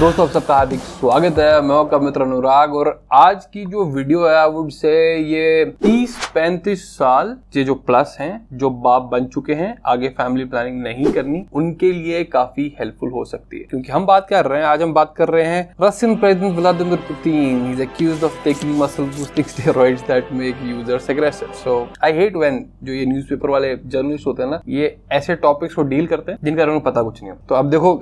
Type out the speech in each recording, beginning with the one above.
दोस्तों आप सबका हार्दिक स्वागत है मैं आपका मित्र अनुराग और आज की जो वीडियो है वुड से ये 30 पैंतीस साल ये जो प्लस हैं जो बाप बन चुके हैं आगे फैमिली प्लानिंग नहीं करनी उनके लिए काफी हेल्पफुल हो सकती है क्योंकि हम बात कर रहे हैं आज हम बात कर रहे हैं Russian president Vladimir Putin is accused of taking muscle boosting steroids that make users aggressive so I hate when जो ये न्यूज़पेपर वाले जर्नलिस्ट होते हैं ना ये ऐसे टॉपिक्स को डील करते हैं जिनका उन्हें पता कुछ नहीं होता तो अब देखो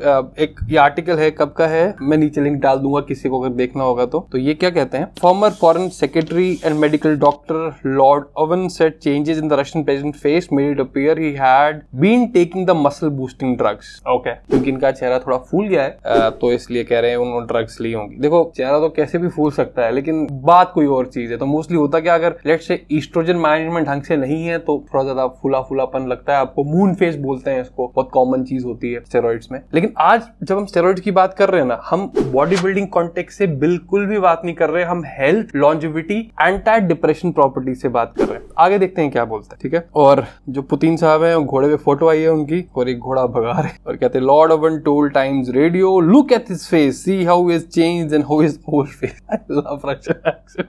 एक ये आर्टिकल है कब का है मैं नीचे लिंक डाल दूंगा किसी को अगर देखना होगा तो तो ये क्या कहते हैं former foreign secretary and medical doctor lord what Owen said changes in the Russian peasant face made it appear he had been taking the muscle boosting drugs. Okay. क्योंकि इनका चेहरा थोड़ा फूल गया है तो इसलिए कह रहे हैं उन्होंने ड्रग्स ली होंगी देखो चेहरा तो कैसे भी फूल सकता है लेकिन बात कोई और चीज है तो मोस्टली होता क्या अगर लेट से ईस्ट्रोजन मैनेजमेंट ढंग से नहीं है तो थोड़ा ज्यादा फूला फूलापन लगता है आपको मून फेस बोलते हैं इसको बहुत कॉमन चीज होती है स्टेरॉइड्स में लेकिन आज जब हम स्टेरॉइड की बात कर रहे हैं ना हम बॉडी बिल्डिंग कॉन्टेक्ट से बिल्कुल भी बात नहीं कर रहे हम health longevity anti depression property से बात कर रहे हैं आगे देखते हैं क्या बोलता है ठीक है और जो पुतिन साहब है घोड़े पे फोटो आई है उनकी और एक घोड़ा भगा रहे और कहते हैं lord of told Times Radio look at this face see how is change and how is old face I love Russian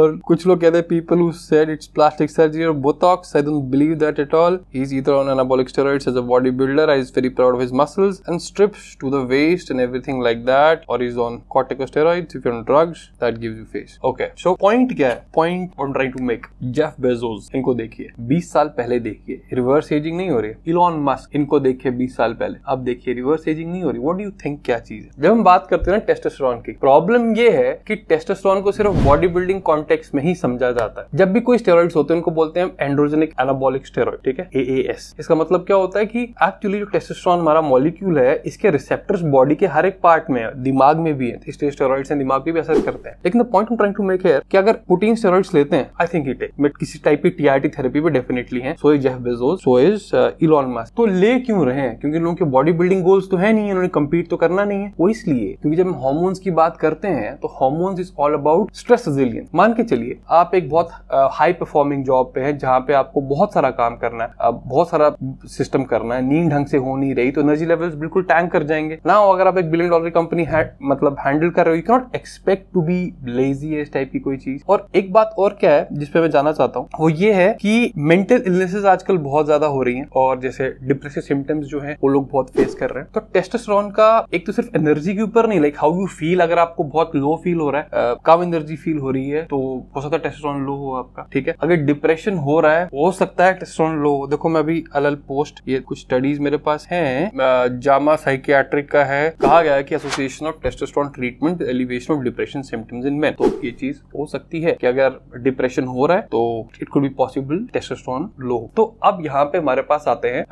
और कुछ लोग कहते हैं people who said it's plastic surgery और Botox I don't believe that at all he is either on anabolic steroids as a bodybuilder I is very proud of his muscles and strips to the waist and everything like that or is on corticosteroids if you're on drugs that gives you face okay so point क्या है point I am trying to make Jeff Bezos इनको देखिए 20 साल पहले देखिए reverse ageing नहीं हो रही है इलॉन मस्क इनको देखिए 20 साल पहले अब देखिए रिवर्स एजिंग नहीं हो रही व्हाट डू यू थिंक क्या चीज है जब हम बात करते हैं ना टेस्टोस्टेरोन की प्रॉब्लम ये है कि टेस्टोस्टेरोन को सिर्फ बॉडी बिल्डिंग कॉन्टेक्स्ट में ही समझा जाता है जब भी कोई स्टेरॉइड होते हैं उनको बोलते हैं एंड्रोजेनिक एनाबॉलिक स्टेरॉइड ठीक है एएएस इसका मतलब क्या होता है कि एक्चुअली जो टेस्टोस्टेरोन हमारा मॉलिक्यूल है इसके रिसेप्टर्स बॉडी के हर एक पार्ट में है दिमाग में भी है इसलिए स्टेरॉइड्स हैं दिमाग पे भी असर करते हैं लेकिन the point trying to make है कि अगर प्रोटीन स्टेरॉइड्स लेते हैं आई थिंक इट बट किसी टाइप की टीआरटी थेरेपी भी डेफिनेटली है so is Jeff Bezos so is Elon Musk तो ले क्यों रहे हैं क्योंकि लोगों के बॉडी बिल्डिंग गोल्स तो है नहीं उन्होंने कम्पीट तो करना नहीं है वो इसलिए क्योंकि जब हम हॉर्मोन्स की बात करते हैं तो hormones is all about stress resilience मान के चलिए आप एक बहुत हाई परफॉर्मिंग जॉब पे हैं जहाँ पे आपको बहुत सारा काम करना है बहुत सारा सिस्टम करना है नींद ढंग से हो नहीं रही तो एनर्जी लेवल्स बिल्कुल टैंक कर जाएंगे ना अगर आप एक बिलियन डॉलर कंपनी मतलब हैंडल कर रहे हो you cannot expect to be lazy है इस टाइप की कोई चीज और एक बात और क्या है जिसपे मैं जाना चाहता हूँ वो ये है कि मेंटल इलनेसेस आजकल बहुत ज्यादा हो रही है और जैसे डिप्रेसिव सिम्टम्स जो है वो लोग बहुत फेस कर रहे हैं तो टेस्टोस्टेरोन का एक तो सिर्फ एनर्जी के ऊपर नहीं लाइक हाउ यू फील अगर आपको बहुत लो फील हो रहा है कम एनर्जी फील हो रही है तो तो हो सकता है टेस्टोस्टेरोन लो हो आपका ठीक है अगर डिप्रेशन हो रहा है हो सकता है टेस्टोस्टेरोन लो हो देखो मैं अभी अलल पोस्ट ये कुछ स्टडीज मेरे पास हैं जामा साइकियाट्रिक का है कहा गया है कि association of testosterone treatment elevation of depression symptoms in man तो ये चीज हो सकती है कि अगर डिप्रेशन हो रहा है तो it could be possible testosterone low तो अब यहाँ पे हमारे पास आते हैं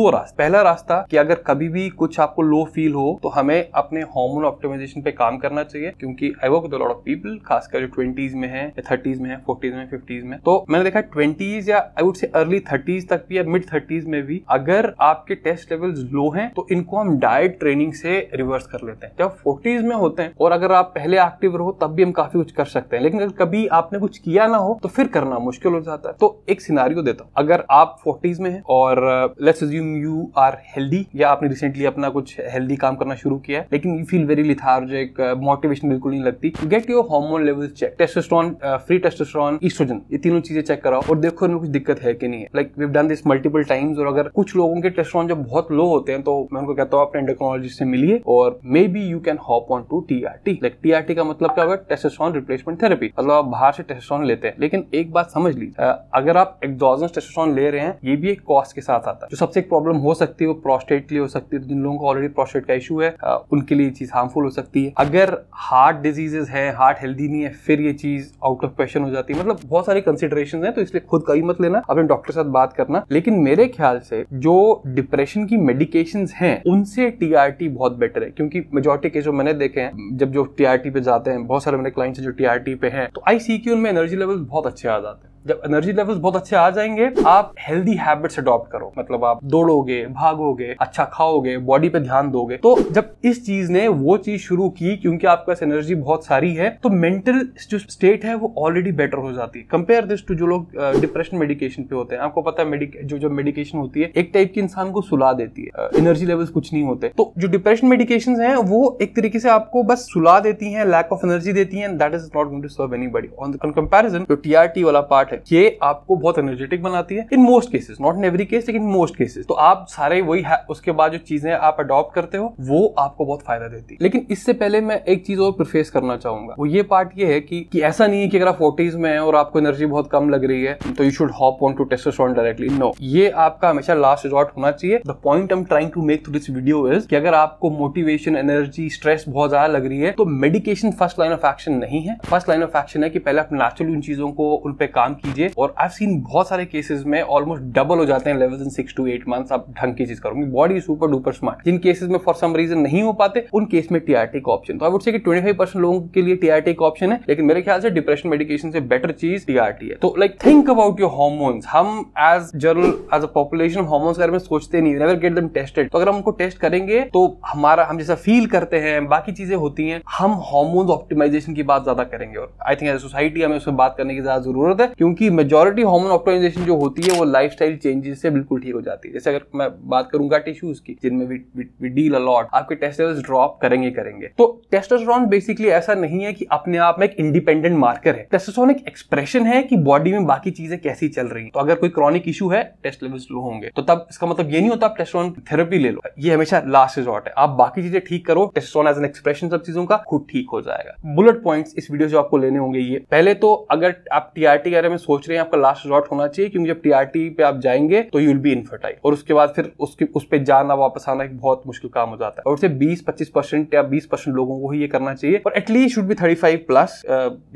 दो रास्ते पहला रास्ता कि अगर कभी भी कुछ आपको लो फील हो तो हमें अपने हार्मोन ऑप्टिमाइजेशन पे काम करना चाहिए क्योंकि I work with a lot of people खासकर जो 20s में है या थर्टीज में है फोर्टीज में फिफ्टीज में तो मैंने देखा ट्वेंटीज या I would say early thirties तक भी या मिड थर्टीज में भी अगर आपके टेस्ट लेवल लो हैं तो इनको हम डाइट ट्रेनिंग से रिवर्स कर लेते हैं जब फोर्टीज में होते हैं और अगर आप पहले एक्टिव रहो तब भी हम काफी कुछ कर सकते हैं लेकिन अगर कभी आपने कुछ किया ना हो तो फिर करना मुश्किल हो जाता है तो एक सिनारियो देता हूं अगर आप फोर्टीज में हैं और let's assume you are healthy या आपने रिसेंटली अपना कुछ हेल्दी काम करना शुरू किया है लेकिन you feel very lethargic motivation बिल्कुल नहीं लगती get your hormone level check test testosterone free testosterone estrogen ये तीनों चीजें चेक कराओ और देखो इनमें कुछ दिक्कत है कि नहीं है like we done this multiple times और अगर कुछ लोगों के टेस्टोस्टेरोन जब बहुत लो होते हैं तो मैं उनको कहता हूं अपने एंडोक्रिनोलॉजिस्ट से मिलिए और maybe you can hop on to TRT T like T R T का मतलब क्या होगा टेस्टोस्टेरोन रिप्लेसमेंट थेरेपी मतलब आप बाहर से टेस्टोस्टेरोन लेते हैं लेकिन एक बात समझ ली अगर आप एक्सोजनस टेस्टोस्टेरोन ले रहे हैं ये भी एक कॉस्ट के साथ आता है जो सबसे एक प्रॉब्लम हो सकती है वो प्रोस्टेट के लिए हो सकती है तो जिन लोगों को ऑलरेडी प्रोस्टेट का इशू है उनके लिए चीज हार्मफुल हो सकती है अगर हार्ट डिजीजेस है हार्ट हेल्दी नहीं है फिर ये चीज चीज आउट ऑफ क्वेश्चन हो जाती है मतलब बहुत सारी कंसिडरेशन है तो इसलिए खुद कभी मत लेना अपने डॉक्टर साथ बात करना लेकिन मेरे ख्याल से जो डिप्रेशन की मेडिकेशन है उनसे टीआरटी बहुत बेटर है क्योंकि मेजोरिटी के जो मैंने देखे हैं जब जो टीआरटी पे जाते हैं बहुत सारे मेरे क्लाइंट्स जो टीआरटी पे हैं तो आई सी की उनमें एनर्जी लेवल बहुत अच्छे आ जाते हैं जब एनर्जी लेवल्स बहुत अच्छे आ जाएंगे आप हेल्दी हैबिट्स अडॉप्ट करो मतलब आप दौड़ोगे भागोगे अच्छा खाओगे बॉडी पे ध्यान दोगे तो जब इस चीज ने वो चीज शुरू की क्योंकि आपके पास एनर्जी बहुत सारी है तो मेंटल जो स्टेट है वो ऑलरेडी बेटर हो जाती है कंपेयर दिस टू जो लोग डिप्रेशन uh, मेडिकेशन पे होते हैं आपको पता है जो जो मेडिकेशन होती है एक टाइप की इंसान को सुला देती है एनर्जी uh, लेवल्स कुछ नहीं होते तो जो डिप्रेशन मेडिकेशन है वो एक तरीके से आपको बस सुला देती है लैक ऑफ एनर्जी देती है that is not going to serve anybody on comparison जो टीआरटी वाला पार्ट स्टार्ट है ये आपको बहुत एनर्जेटिक बनाती है in most cases not in every case लेकिन मोस्ट केसेस तो आप सारे वही उसके बाद जो चीजें आप अडॉप्ट करते हो वो आपको बहुत फायदा देती है लेकिन इससे पहले मैं एक चीज और प्रिफेस करना चाहूंगा वो ये पार्ट ये है कि, कि ऐसा नहीं है कि अगर आप फोर्टीज में है और आपको एनर्जी बहुत कम लग रही है तो you should hop on to testosterone directly no ये आपका हमेशा लास्ट रिजॉर्ट होना चाहिए the point I am trying to make through this video is कि अगर आपको मोटिवेशन एनर्जी स्ट्रेस बहुत ज्यादा लग रही है तो medication first line of action नहीं है फर्स्ट लाइन ऑफ एक्शन है कि पहले आप नेचुरल उन चीजों को उन पर काम कीजिए और आई सीन बहुत सारे केसेस में ऑलमोस्ट डबल हो जाते हैं level in six to eight months आप ढंग की चीज करोगे बॉडी सुपर डुपर स्मार्ट जिन केसेस में फॉर सम रीजन नहीं हो पाते उन केस में टीआरटी का ऑप्शन तो I would say twenty five percent लोगों के लिए टीआरटी का ऑप्शन है लेकिन मेरे ख्याल से डिप्रेशन मेडिकेशन से बेटर चीज टीआरटी है तो like think about your hormones हम as general as a population hormones के बारे में सोचते नहीं नेवर गेट देम टेस्टेड तो अगर हम उनको टेस्ट करेंगे तो हमारा हम जैसा फील करते हैं बाकी चीजें होती हैं हम हॉर्मोन्स ऑप्टिमाइजेशन की बात ज्यादा करेंगे और आई थिंक एज सोसाइटी हमें उसमें बात करने की ज्यादा जरूरत है क्योंकि क्योंकि मेजोरिटी हॉर्मोन ऑप्टोमाइजेशन जो होती है वो लाइफ स्टाइल चेंजेस से बिल्कुल ठीक हो जाती है जैसे अगर मैं बात करूंगा टिश्यूज की जिनमें वी डील अलॉट आपके टेस्टेस ड्रॉप करेंगे करेंगे तो टेस्टोस्टेरोन बेसिकली ऐसा नहीं है कि अपने आप में एक इंडिपेंडेंट मार्कर है टेस्टोस्टेरोन एक एक्सप्रेशन है कि बॉडी में बाकी चीजें कैसी चल रही हैं तो अगर कोई क्रॉनिक इशू है टेस्ट लेवल्स लो होंगे तो तब इसका मतलब ये नहीं होता आप टेस्टोस्टेरोन थेरेपी ले लो ये हमेशा लास्ट रिजॉर्ट है आप बाकी चीजें ठीक करो टेस्टोस्टेरोन एज एन एक्सप्रेशन सब चीजों का खुद ठीक हो जाएगा बुलेट पॉइंट्स इस वीडियो से आपको लेने होंगे ये पहले तो अगर आप टीआरटी के बारे में में सोच रहे हैं आपका लास्ट रिजॉर्ट होना चाहिए क्योंकि जब टीआरटी पे आप जाएंगे तो यू विल बी इनफर्टाइल और उसके बाद फिर उसके उस पर जाना वापस आना एक बहुत मुश्किल काम हो जाता है और उसे बीस पच्चीस परसेंट या बीस परसेंट लोगों को ही ये करना चाहिए और एटलीस्ट शुड भी थर्टी फाइव प्लस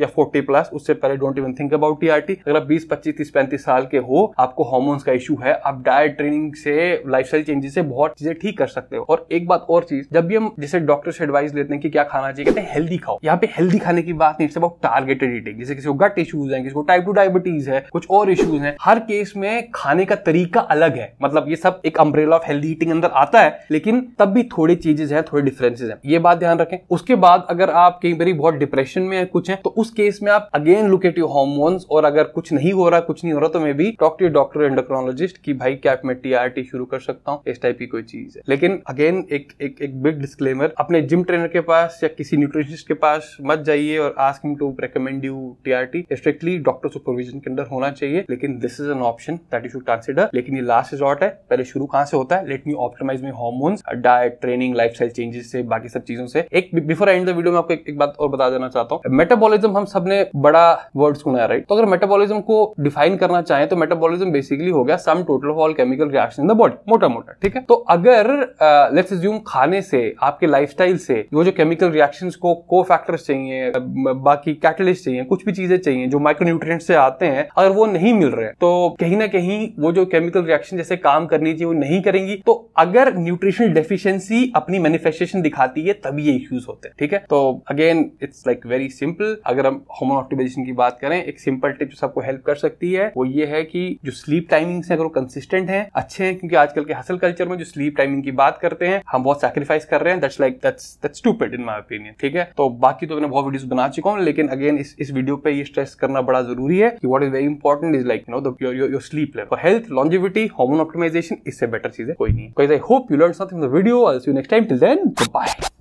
या फोर्टी प्लस उससे पहले don't even think about TRT अगर आप बीस पच्चीस तीस पैंतीस साल के हो आपको हॉर्मोन्स का इशू है आप डायट ट्रेनिंग से लाइफ स्टाइल चेंजेस से बहुत चीजें ठीक कर सकते हो और एक बात और चीज जब भी हम जैसे डॉक्टर से एडवाइस लेते हैं कि क्या खाना चाहिए कहते हैं हेल्दी खाओ यहाँ पे हेल्दी खाने की बात नहीं इट्स अबाउट टारगेटेड ईटिंग जैसे किसी को गट इशूज हैं किसी को टाइप टू टाइप डायबिटीज है कुछ और इश्यूज हैं हर केस में खाने का तरीका अलग है मतलब ये सब एक अम्ब्रेला ऑफ हेल्दी ईटिंग अंदर आता है लेकिन तब भी थोड़ी चीजें हैं थोड़े डिफरेंसेज हैं ये बात ध्यान रखें उसके बाद अगर आप कई बार बहुत डिप्रेशन में है कुछ है तो उस केस में आप अगेन लुकेटिव एट हॉर्मोन्स और अगर कुछ नहीं हो रहा कुछ नहीं हो रहा तो मैं भी टॉक टू डॉक्टर एंडोक्रोलॉजिस्ट की भाई क्या मैं टी शुरू कर सकता हूँ इस टाइप की कोई चीज है लेकिन अगेन एक एक एक बिग डिस्क्लेमर अपने जिम ट्रेनर के पास या किसी न्यूट्रिशनिस्ट के पास मत जाइए और ask him to recommend you T R T strictly doctor supervision reason के अंदर होना चाहिए लेकिन this is an option that you should consider लेकिन ये लास्ट रिजॉर्ट है पहले शुरू कहां से होता है let me optimize my hormones diet training lifestyle changes से बाकी सब चीजों से एक बिफोर एंड वीडियो में आपको एक, एक बात और बता देना चाहता हूँ मेटाबोलिज्म हम सबने बड़ा वर्ड सुना राइट तो अगर मेटाबोलिज्म को डिफाइन करना चाहें तो मेटाबोलिज्म बेसिकली हो गया sum total of all chemical reaction in the body मोटा मोटा ठीक है तो अगर लेट्स uh, assume, खाने से आपके लाइफ से वो जो केमिकल रिएक्शन को को फैक्टर्स चाहिए uh, बाकी कैटलिस्ट चाहिए कुछ भी चीजें चाहिए जो माइक्रोन्यूट्रिय से आते चाहते हैं अगर वो नहीं मिल रहे तो कहीं ना कहीं वो जो केमिकल रिएक्शन जैसे काम करनी चाहिए वो नहीं करेंगी तो अगर न्यूट्रिशनल डेफिशिएंसी अपनी मैनिफेस्टेशन दिखाती है तभी ये इश्यूज होते हैं ठीक है तो again it's like very simple अगर हम होमन ऑप्टिमाइजेशन की बात करें एक सिंपल टिप जो सबको हेल्प कर सकती है वो ये है कि जो स्लीप टाइमिंग्स हैं अगर वो कंसिस्टेंट है अच्छे हैं क्योंकि आजकल के हसल कल्चर में जो स्लीप टाइमिंग की बात करते हैं हम बहुत सेक्रीफाइस कर रहे हैं that's like that's that's stupid in my opinion ठीक है तो बाकी तो मैंने बहुत वीडियोस बना चुका हूं लेकिन अगेन इस इस वीडियो पे ये स्ट्रेस करना बड़ा जरूरी है कि what is very important is like you know your your sleep level for health longevity hormone optimization इससे बेटर चीज है कोई नहीं guys I hope you learn something the video I see you next time till then bye